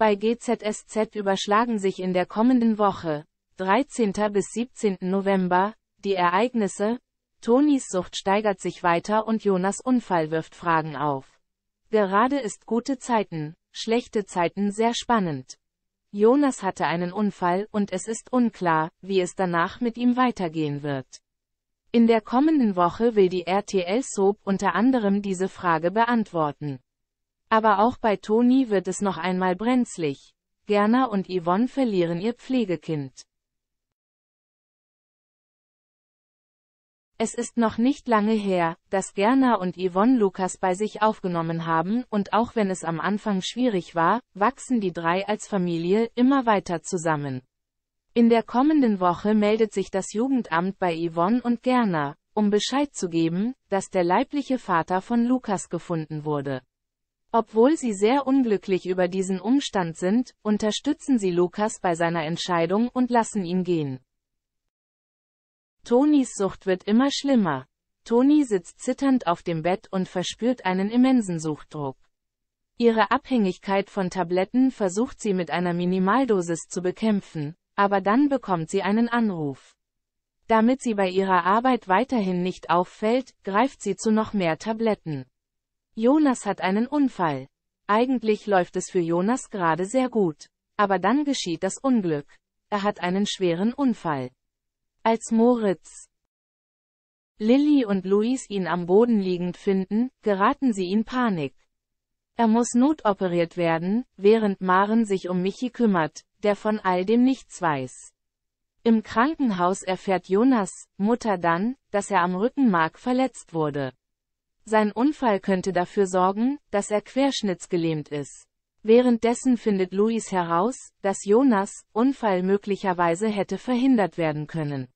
Bei GZSZ überschlagen sich in der kommenden Woche, 13. bis 17. November, die Ereignisse, Tonis Sucht steigert sich weiter und Jonas Unfall wirft Fragen auf. Gerade ist gute Zeiten, schlechte Zeiten sehr spannend. Jonas hatte einen Unfall und es ist unklar, wie es danach mit ihm weitergehen wird. In der kommenden Woche will die RTL Soap unter anderem diese Frage beantworten. Aber auch bei Toni wird es noch einmal brenzlig. Gerner und Yvonne verlieren ihr Pflegekind. Es ist noch nicht lange her, dass Gerner und Yvonne Lukas bei sich aufgenommen haben, und auch wenn es am Anfang schwierig war, wachsen die drei als Familie immer weiter zusammen. In der kommenden Woche meldet sich das Jugendamt bei Yvonne und Gerner, um Bescheid zu geben, dass der leibliche Vater von Lukas gefunden wurde. Obwohl sie sehr unglücklich über diesen Umstand sind, unterstützen sie Lukas bei seiner Entscheidung und lassen ihn gehen. Tonis Sucht wird immer schlimmer. Toni sitzt zitternd auf dem Bett und verspürt einen immensen Suchtdruck. Ihre Abhängigkeit von Tabletten versucht sie mit einer Minimaldosis zu bekämpfen, aber dann bekommt sie einen Anruf. Damit sie bei ihrer Arbeit weiterhin nicht auffällt, greift sie zu noch mehr Tabletten. Jonas hat einen Unfall. Eigentlich läuft es für Jonas gerade sehr gut. Aber dann geschieht das Unglück. Er hat einen schweren Unfall. Als Moritz, Lilly und Luis ihn am Boden liegend finden, geraten sie in Panik. Er muss notoperiert werden, während Maren sich um Michi kümmert, der von all dem nichts weiß. Im Krankenhaus erfährt Jonas, Mutter dann, dass er am Rückenmark verletzt wurde. Sein Unfall könnte dafür sorgen, dass er querschnittsgelähmt ist. Währenddessen findet Luis heraus, dass Jonas Unfall möglicherweise hätte verhindert werden können.